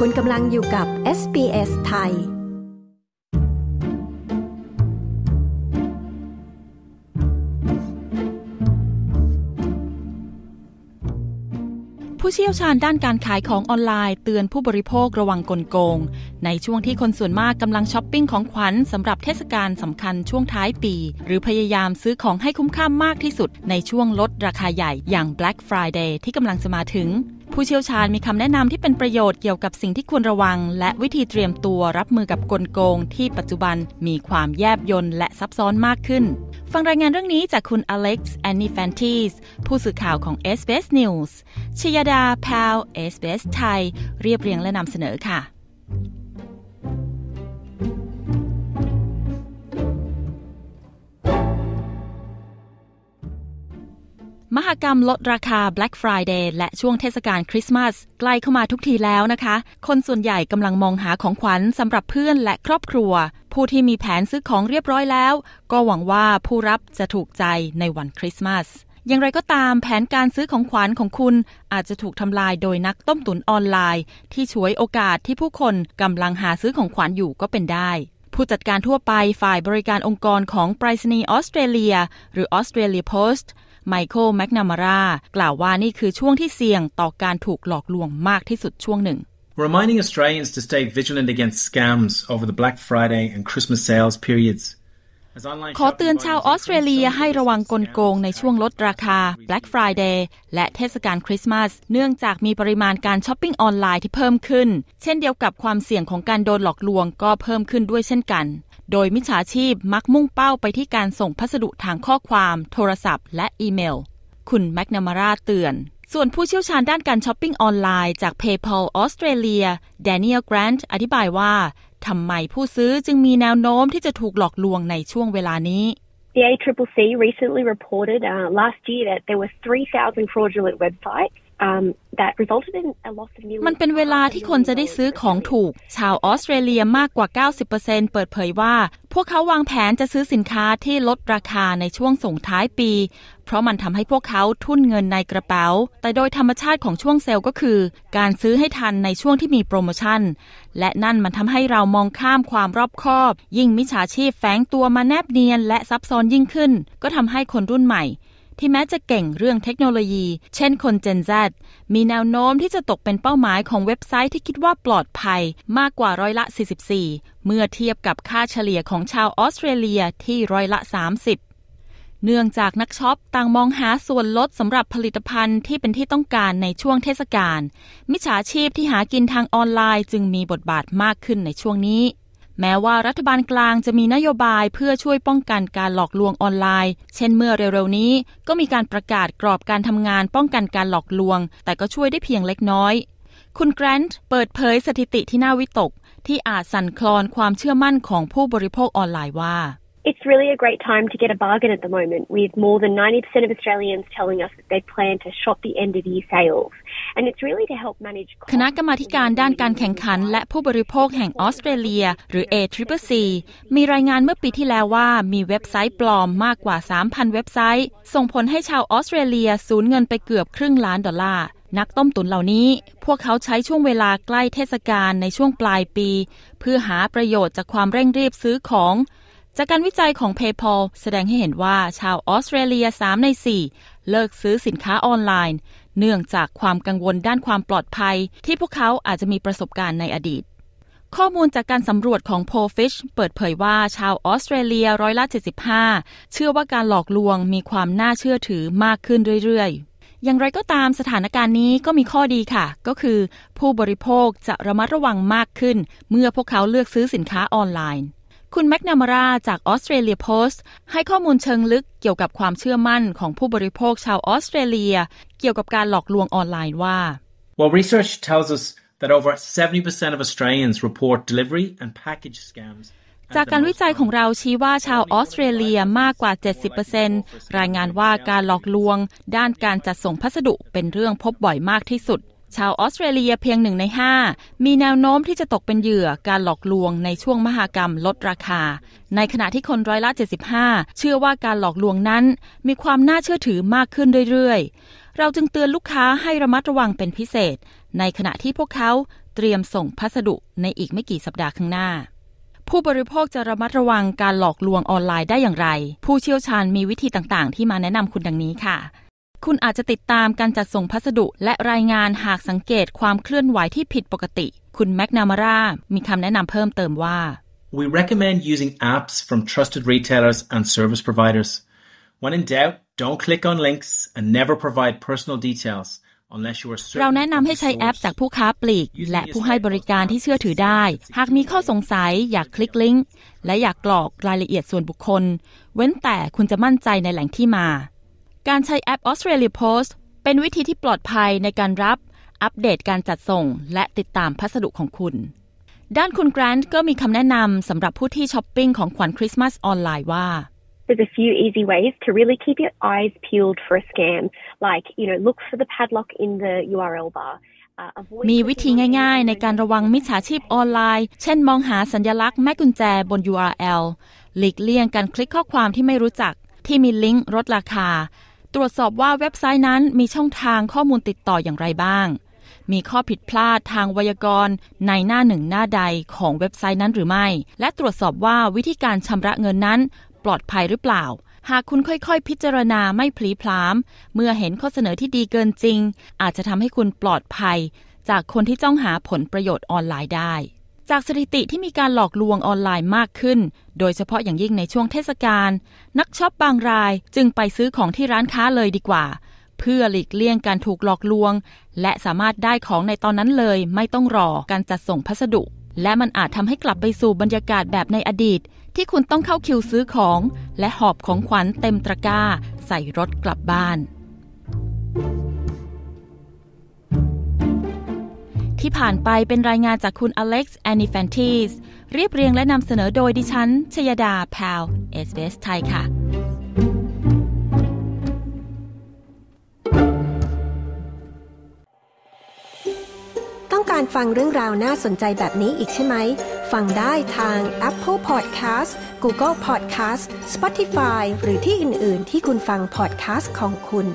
คุณกำลังอยู่กับ SBS ไทย ผู้เชี่ยวชาญด้านการขายของออนไลน์เตือนผู้บริโภคระวังกลโกง ในช่วงที่คนส่วนมากกำลังช้อปปิ้งของขวัญสำหรับเทศกาลสำคัญช่วงท้ายปี หรือพยายามซื้อของให้คุ้มค่ามากที่สุดในช่วงลดราคาใหญ่อย่าง Black Friday ที่กำลังจะมาถึงผู้เชี่ยวชาญมีคำแนะนำที่เป็นประโยชน์เกี่ยวกับสิ่งที่ควรระวัง และวิธีเตรียมตัวรับมือกับกลโกงที่ปัจจุบันมีความแยบยนและซับซ้อนมากขึ้น ฟังรายงานเรื่องนี้จากคุณอเล็กซ์แอนนี่แฟนตีสผู้สื่อข่าวของ s อ s News ชยดาแพลวเอสสไทยเรียบเรียงและนำเสนอค่ะมหกรรมลดราคา Black Friday และช่วงเทศกาลคริสต์มาสใกล้เข้ามาทุกทีแล้วนะคะ คนส่วนใหญ่กำลังมองหาของขวัญสำหรับเพื่อนและครอบครัว ผู้ที่มีแผนซื้อของเรียบร้อยแล้ว ก็หวังว่าผู้รับจะถูกใจในวันคริสต์มาสอย่างไรก็ตามแผนการซื้อของขวัญของคุณอาจจะถูกทำลายโดยนักต้มตุ๋นออนไลน์ ที่ฉวยโอกาสที่ผู้คนกำลังหาซื้อของขวัญอยู่ก็เป็นได้ผู้จัดการทั่วไปฝ่ายบริการองค์กรของไปรษณีย์ออสเตรเลียหรือออสเตรเลียโพสต์ไมเคิลแมกนามารากล่าวว่านี่คือช่วงที่เสี่ยงต่อการถูกหลอกลวงมากที่สุดช่วงหนึ่ง reminding Australians to stay vigilant against scams over the Black Friday and Christmas sales periods ขอเตือนชาวออสเตรเลียให้ระวังกลโกงในช่วงลดราคา Black Friday และเทศกาลคริสต์มาส เนื่องจากมีปริมาณการช้อปปิ้งออนไลน์ที่เพิ่มขึ้น เช่นเดียวกับความเสี่ยงของการโดนหลอกลวงก็เพิ่มขึ้นด้วยเช่นกัน โดยมิจฉาชีพมักมุ่งเป้าไปที่การส่งพัสดุทางข้อความ โทรศัพท์ และอีเมล คุณแมกนามาราเตือน ส่วนผู้เชี่ยวชาญด้านการช้อปปิ้งออนไลน์จาก PayPal ออสเตรเลีย แดเนียลแกรนต์อธิบายว่าทำไมผู้ซื้อจึงมีแนวโน้มที่จะถูกหลอกลวงในช่วงเวลานี้ The ACCC recently reported uh, last year that there were 3,000 fraudulent websites มันเป็นเวลาที่คนจะได้ซื้อของถูก ชาวออสเตรเลียมากกว่า 90%เปิดเผยว่า พวกเขาวางแผนจะซื้อสินค้าที่ลดราคาในช่วงส่งท้ายปี เพราะมันทำให้พวกเขาทุ่นเงินในกระเป๋า แต่โดยธรรมชาติของช่วงเซลล์ก็คือการซื้อให้ทันในช่วงที่มีโปรโมชั่น และนั่นมันทำให้เรามองข้ามความรอบคอบ ยิ่งมิจฉาชีพแฝงตัวมาแนบเนียน และซับซ้อนยิ่งขึ้น ก็ทำให้คนรุ่นใหม่ที่แม้จะเก่งเรื่องเทคโนโลยี เช่นคน Gen Z มีแนวโน้มที่จะตกเป็นเป้าหมายของเว็บไซต์ที่คิดว่าปลอดภัยมากกว่าร้อยละ 44 เมื่อเทียบกับค่าเฉลี่ยของชาวออสเตรเลียที่ร้อยละ 30 เนื่องจากนักช็อปต่างมองหาส่วนลดสำหรับผลิตภัณฑ์ที่เป็นที่ต้องการในช่วงเทศกาล มิจฉาชีพที่หากินทางออนไลน์จึงมีบทบาทมากขึ้นในช่วงนี้แม้ว่ารัฐบาลกลางจะมีนโยบายเพื่อช่วยป้องกันการหลอกลวงออนไลน์ เช่นเมื่อเร็วๆนี้ก็มีการประกาศกรอบการทำงานป้องกันการหลอกลวง แต่ก็ช่วยได้เพียงเล็กน้อย คุณแกรนต์เปิดเผยสถิติที่น่าวิตก ที่อาจสั่นคลอนความเชื่อมั่นของผู้บริโภคออนไลน์ว่า It's really a great time to get a bargain at the moment, with more than 90% of Australians telling us that they plan to shop the end of year sales. And it's really to help manage คณะกรรมาการด้านการแข่งขัน และผู้บริโภคแห่งออสเตรเลีย หรือ ACCC มีรายงานเมื่อปีที่แล้วว่ามีเว็บไซต์ปลอมมากกว่า 3,000 เว็บไซต์ ส่งผลให้ชาวออสเตรเลียสูญเงินไปเกือบครึ่งล้านดอลลาร์ นักต้มตุ๋นเหล่านี้ พวกเขาใช้ช่วงเวลาใกล้เทศกาลในช่วงปลายปี เพื่อหาประโยชน์จากความเร่งรีบซื้อของจากการวิจัยของ PayPal แสดงให้เห็นว่าชาวออสเตรเลีย3ใน 4 เลิกซื้อสินค้าออนไลน์ เนื่องจากความกังวลด้านความปลอดภัย ที่พวกเขาอาจจะมีประสบการณ์ในอดีต ข้อมูลจากการสำรวจของ p o f i s h เปิดเผยว่าชาวออสเตรเลียร้อยละ75 เชื่อว่าการหลอกลวงมีความน่าเชื่อถือมากขึ้นเรื่อยๆ อย่างไรก็ตามสถานการณ์นี้ก็มีข้อดีค่ะ ก็คือ ผู้บริโภคจะระมัดระวังมากขึ้น เมื่อพวกเขาเลือกซื้อสินค้าออนไลน์คุณแมกนามาราจากออสเตรเลียโพสต์ให้ข้อมูลเชิงลึกเกี่ยวกับความเชื่อมั่นของผู้บริโภคชาวออสเตรเลีย เกี่ยวกับการหลอกลวงออนไลน์ว่า Well research tells us that over 70% of Australians report delivery and package scams จากการวิจัยของเราชี้ว่าชาวออสเตรเลียมากกว่า 70%รายงานว่าการหลอกลวงด้านการจัดส่งพัสดุเป็นเรื่องพบบ่อยมากที่สุดชาวออสเตรเลียเพียงหนึ่งใน 5 มีแนวโน้มที่จะตกเป็นเหยื่อการหลอกลวงในช่วงมหากรรมลดราคา ในขณะที่คนร้อยละ75 เชื่อว่าการหลอกลวงนั้นมีความน่าเชื่อถือมากขึ้นเรื่อยๆเราจึงเตือนลูกค้าให้ระมัดระวังเป็นพิเศษ ในขณะที่พวกเขาเตรียมส่งพัสดุในอีกไม่กี่สัปดาห์ข้างหน้า ผู้บริโภคจะระมัดระวังการหลอกลวงออนไลน์ได้อย่างไร ผู้เชี่ยวชาญมีวิธีต่างๆ ที่มาแนะนำคุณดังนี้ค่ะคุณอาจจะติดตามการจัดส่งพัสดุและรายงานหากสังเกตความเคลื่อนไหวที่ผิดปกติ คุณแมกนามารามีคำแนะนำเพิ่มเติมว่า We recommend using apps from trusted retailers and service providers. When in doubt, don't click on links and never provide personal details. เราแนะนำให้ใช้แอป จากผู้ค้าปลีก และผู้ให้บริการที่เชื่อถือได้ หากมีข้อสงสัยอยากคลิกลิงก์และอยากกรอกรายละเอียดส่วนบุคคล เว้นแต่คุณจะมั่นใจในแหล่งที่มาการใช้แอป Australia Post เป็นวิธีที่ปลอดภัยในการรับ อัปเดตการจัดส่งและติดตามพัสดุของคุณ ด้านคุณแกรนด์ก็มีคำแนะนำสำหรับผู้ที่ช้อปปิ้งของขวัญคริสต์มาสออนไลน์ว่า there's a few easy ways to really keep your eyes peeled for a scam. Like, you know, look for the padlock in the URL bar. มีวิธีง่าย ๆ ในการระวังมิจฉาชีพออนไลน์ เช่นมองหาสัญญลักษณ์แม่กุญแจบน URL หลีกเลี่ยงการคลิกข้อความที่ไม่รู้จักที่มีลิงก์ลดราคาตรวจสอบว่าเว็บไซต์นั้นมีช่องทางข้อมูลติดต่ออย่างไรบ้าง มีข้อผิดพลาดทางไวยากรณ์ในหน้าหนึ่งหน้าใดของเว็บไซต์นั้นหรือไม่ และตรวจสอบว่าวิธีการชำระเงินนั้นปลอดภัยหรือเปล่า หากคุณค่อยๆ พิจารณาไม่พลีพลาม เมื่อเห็นข้อเสนอที่ดีเกินจริง อาจจะทำให้คุณปลอดภัยจากคนที่จ้องหาผลประโยชน์ออนไลน์ได้จากสถิติที่มีการหลอกลวงออนไลน์มากขึ้น โดยเฉพาะอย่างยิ่งในช่วงเทศกาล นักช้อปบางรายจึงไปซื้อของที่ร้านค้าเลยดีกว่า เพื่อหลีกเลี่ยงการถูกหลอกลวง และสามารถได้ของในตอนนั้นเลยไม่ต้องรอการจัดส่งพัสดุ และมันอาจทำให้กลับไปสู่บรรยากาศแบบในอดีต ที่คุณต้องเข้าคิวซื้อของ และหอบของขวัญเต็มตะกร้าใส่รถกลับบ้าน thank you ที่ผ่านไปเป็นรายงานจากคุณอเล็กซ์แอนนิแฟนตีสเรียบเรียงและนำเสนอโดยดิฉัน ชยดาแพลเอสเวสไทยค่ะ ต้องการฟังเรื่องราวน่าสนใจแบบนี้อีกใช่ไหม ฟังได้ทาง Apple Podcast Google Podcast Spotify หรือที่อื่น ๆ ที่คุณฟัง podcast ของคุณ